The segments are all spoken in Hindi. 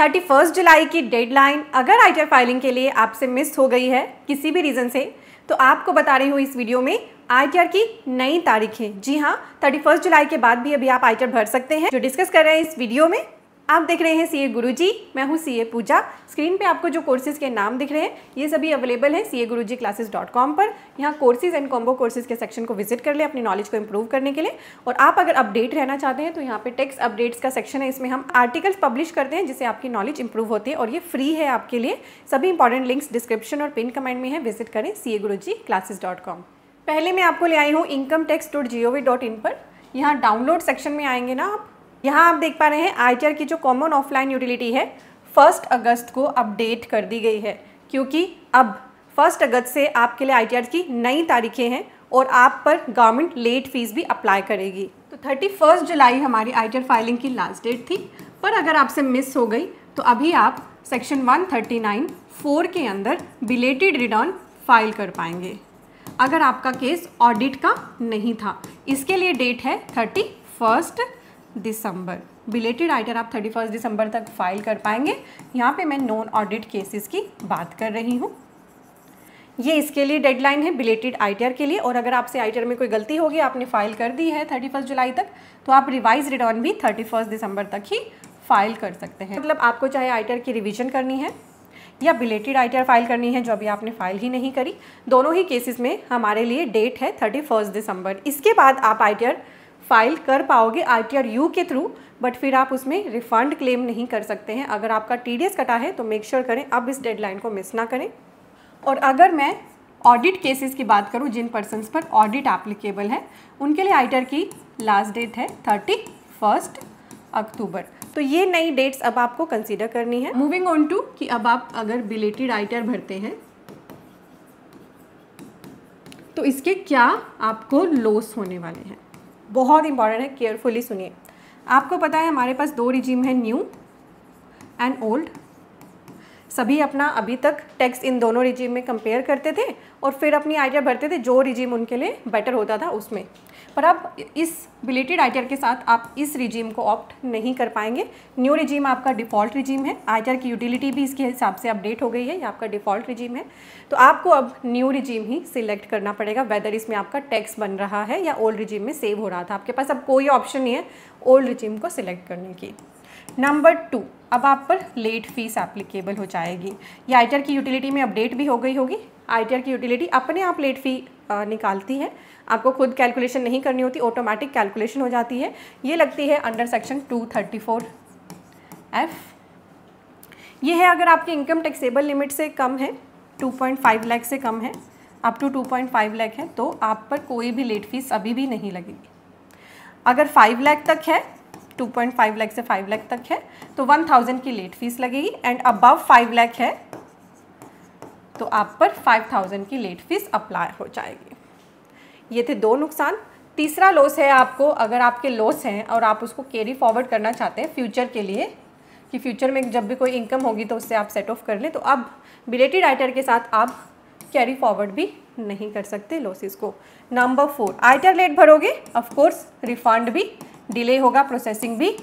31 जुलाई की डेडलाइन अगर आई फाइलिंग के लिए आपसे मिस हो गई है किसी भी रीज़न से तो आपको बता रही हूँ इस वीडियो में आई की नई तारीखें जी हाँ 31 जुलाई के बाद भी अभी आप आई भर सकते हैं जो डिस्कस कर रहे हैं इस वीडियो में आप देख रहे हैं सीए गुरुजी मैं हूँ सीए पूजा स्क्रीन पे आपको जो कोर्सेज के नाम दिख रहे हैं ये सभी अवेलेबल हैं सी ए गुरु जी क्लासेज डॉट कॉम पर यहाँ कोर्सेज एंड कॉम्बो कोर्सेज के सेक्शन को विजिट कर ले अपनी नॉलेज को इम्प्रूव करने के लिए और आप अगर अपडेट रहना चाहते हैं तो यहाँ पे टेक्स्ट अपडेट्स का सेक्शन है इसमें हम आर्टिकल्स पब्लिश करते हैं जिससे आपकी नॉलेज इंप्रूव होती है और ये फ्री है आपके लिए सभी इंपॉर्टेंट लिंक्स डिस्क्रिप्शन और पिन कमेंट में है विजिट करें सी ए गुरु जी क्लासेज डॉट कॉम पहले मैं आपको ले आई हूँ income tax dot G O V dot in पर यहाँ डाउनलोड सेक्शन में आएंगे ना आप यहाँ आप देख पा रहे हैं आईटीआर की जो कॉमन ऑफलाइन यूटिलिटी है फर्स्ट अगस्त को अपडेट कर दी गई है क्योंकि अब फर्स्ट अगस्त से आपके लिए आई की नई तारीखें हैं और आप पर गवर्नमेंट लेट फीस भी अप्लाई करेगी तो थर्टी फर्स्ट जुलाई हमारी आई फाइलिंग की लास्ट डेट थी पर अगर आपसे मिस हो गई तो अभी आप सेक्शन 139 फोर के अंदर बिलेटेड रिटर्न फाइल कर पाएंगे अगर आपका केस ऑडिट का नहीं था इसके लिए डेट है thirty first December belated ITR आप थर्टी फर्स्ट दिसंबर तक फाइल कर पाएंगे यहाँ पे मैं नॉन ऑडिट केसेस की बात कर रही हूँ ये इसके लिए डेडलाइन है बिलेटेड आईटीआर के लिए और अगर आपसे आईटीआर में कोई गलती होगी आपने फाइल कर दी है थर्टी फर्स्ट जुलाई तक तो आप रिवाइज रिटर्न भी थर्टी फर्स्ट दिसंबर तक ही फाइल कर सकते हैं मतलब आपको चाहे आईटीआर की रिविजन करनी है या बिलेटेड आईटीआर फाइल करनी है जो अभी आपने फाइल ही नहीं करी दोनों ही केसेस में हमारे लिए डेट है थर्टी फर्स्ट दिसंबर इसके बाद आप आई फाइल कर पाओगे यू के थ्रू बट फिर आप उसमें रिफंड क्लेम नहीं कर सकते हैं अगर आपका एस कटा है तो मेक श्योर sure करें अब इस डेडलाइन को मिस ना करें और अगर मैं ऑडिट केसेस की बात करूं जिन पर्सनस पर ऑडिट एप्लीकेबल है उनके लिए आइटर की लास्ट डेट है थर्टी फर्स्ट अक्टूबर तो ये नई डेट्स अब आपको कंसीडर करनी है मूविंग ऑन टू कि अब आप अगर बिलेटेड आइटर भरते हैं तो इसके क्या आपको लॉस होने वाले हैं बहुत इंपॉर्टेंट है केयरफुली सुनिए आपको पता है हमारे पास दो रिजीम है न्यू एंड ओल्ड सभी अपना अभी तक टैक्स इन दोनों रिजीम में कंपेयर करते थे और फिर अपनी आइडिया भरते थे जो रिजीम उनके लिए बेटर होता था उसमें पर अब इस बिलेटेड आइडिया के साथ आप इस रिजीम को ऑप्ट नहीं कर पाएंगे न्यू रिजीम आपका डिफ़ॉल्ट रिजीम है आइडिया की यूटिलिटी भी इसके हिसाब से अपडेट हो गई है ये आपका डिफ़ॉल्ट रिजीम है तो आपको अब न्यू रिजीम ही सिलेक्ट करना पड़ेगा वेदर इसमें आपका टैक्स बन रहा है या ओल्ड रिजीम में सेव हो रहा था आपके पास अब कोई ऑप्शन नहीं है ओल्ड रिजीम को सिलेक्ट करने की नंबर टू अब आप पर लेट फीस एप्लीकेबल हो जाएगी ये आईटीआर की यूटिलिटी में अपडेट भी हो गई होगी आईटीआर की यूटिलिटी अपने आप लेट फी निकालती है आपको खुद कैलकुलेशन नहीं करनी होती ऑटोमेटिक कैलकुलेशन हो जाती है ये लगती है अंडर सेक्शन 234 एफ ये है अगर आपकी इनकम टैक्सेबल लिमिट से कम है 2.5 लाख से कम है अप टू 2.5 लाख है तो आप पर कोई भी लेट फीस अभी भी नहीं लगेगी अगर 5 लाख तक है 2.5 लाख से 5 लाख तक है तो 1000 की लेट फीस लगेगी एंड अबव 5 लाख है तो आप पर 5000 की लेट फीस अप्लाई हो जाएगी ये थे दो नुकसान तीसरा लॉस है आपको अगर आपके लॉस हैं और आप उसको कैरी फॉरवर्ड करना चाहते हैं फ्यूचर के लिए कि फ्यूचर में जब भी कोई इनकम होगी तो उससे आप सेट ऑफ कर लें तो अब बिलेटी आइटर के साथ आप कैरी फॉरवर्ड भी नहीं कर सकते लॉसेस को नंबर फोर आइटर लेट भरोगे ऑफ कोर्स रिफंड भी डिले होगा प्रोसेसिंग भी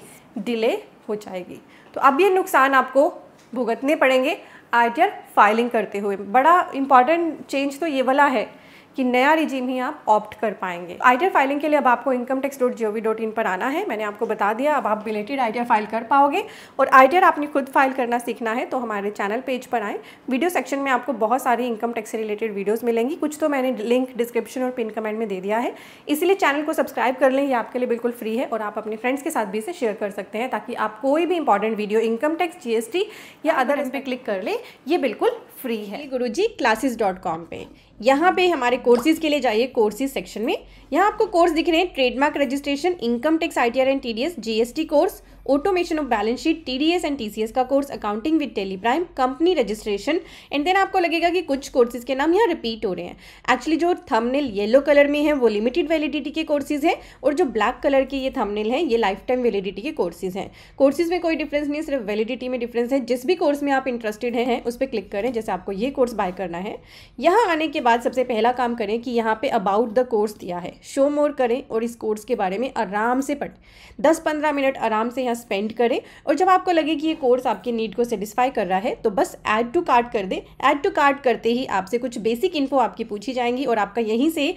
डिले हो जाएगी तो अब ये नुकसान आपको भुगतने पड़ेंगे आई फाइलिंग करते हुए बड़ा इंपॉर्टेंट चेंज तो ये वाला है कि नया रिजीम ही आप ऑप्ट कर पाएंगे आईटीआर फाइलिंग के लिए अब आपको income tax dot G O V dot in पर आना है मैंने आपको बता दिया अब आप रिलेटेड आईटीआर फाइल कर पाओगे और आईटीआर आपने खुद फाइल करना सीखना है तो हमारे चैनल पेज पर आएँ वीडियो सेक्शन में आपको बहुत सारी इनकम टैक्स से रिलेटेड वीडियोज़ मिलेंगी कुछ तो मैंने लिंक डिस्क्रिप्शन और पिन कमेंट में दे दिया है इसलिए चैनल को सब्सक्राइब कर लें ये आपके लिए बिल्कुल फ्री है और आप अपने फ्रेंड्स के साथ भी इसे शेयर कर सकते हैं ताकि आप कोई भी important video income tax GST या अदर हाँ, इस पर क्लिक कर लें ये बिल्कुल फ्री है गुरु जी क्लासेस डॉट कॉम पर यहाँ पे हमारे कोर्सेज के लिए जाइए कोर्सेज सेक्शन में यहाँ आपको कोर्स दिख रहे हैं trademark registration income tax ITR and TDS GST course automation of balance sheet TDS and TCS का course accounting with Tally Prime company registration and then आपको लगेगा कि कुछ कोर्सेज के नाम यहाँ रिपीट हो रहे हैं एक्चुअली जो थंबनेल येलो कलर में है वो लिमिटेड वैलिडिटी के कोर्सेज हैं और जो ब्लैक कलर के ये थंबनेल है ये लाइफ टाइम वैलिडिटी के कोर्सेज हैं कोर्सेज में कोई डिफरेंस नहीं सिर्फ वैलिडिटी में डिफरेंस है जिस भी कोर्स में आप इंटरेस्टेड हैं उस पर क्लिक करें जैसे आपको ये कोर्स बाय करना है यहाँ आने के बाद बाद सबसे पहला काम करें कि यहाँ पे अबाउट द कोर्स दिया है शो मोर करें और इस कोर्स के बारे में आराम से पढें दस पंद्रह मिनट आराम से यहाँ स्पेंड करें और जब आपको लगे कि ये कोर्स आपके नीड को सेटिस्फाई कर रहा है तो बस ऐड टू कार्ड कर दें ऐड टू कार्ड करते ही आपसे कुछ बेसिक इन्फो आपकी पूछी जाएंगी और आपका यहीं से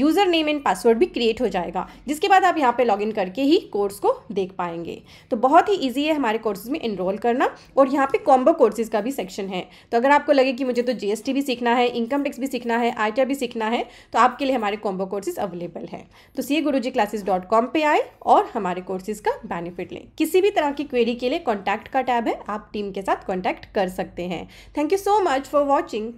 यूज़र नेम एंड पासवर्ड भी क्रिएट हो जाएगा जिसके बाद आप यहाँ पर इन करके ही कोर्स को देख पाएंगे तो बहुत ही ईजी है हमारे कोर्सेज में इनरोल करना और यहाँ पर कॉम्बो कोर्सेज का भी सेक्शन है तो अगर आपको लगे कि मुझे तो जीएसटी भी सीखना है इनकम टैक्स भी सीखना सीखना है आई भी सीखना है तो आपके लिए हमारे कॉम्बो कोर्सेज अवेलेबल हैं तो सी गुरु जी क्लासेस डॉट कॉम पर आए और हमारे कोर्सेज का बेनिफिट लें किसी भी तरह की क्वेरी के लिए कॉन्टैक्ट का टैब है आप टीम के साथ कॉन्टैक्ट कर सकते हैं thank you so much for watching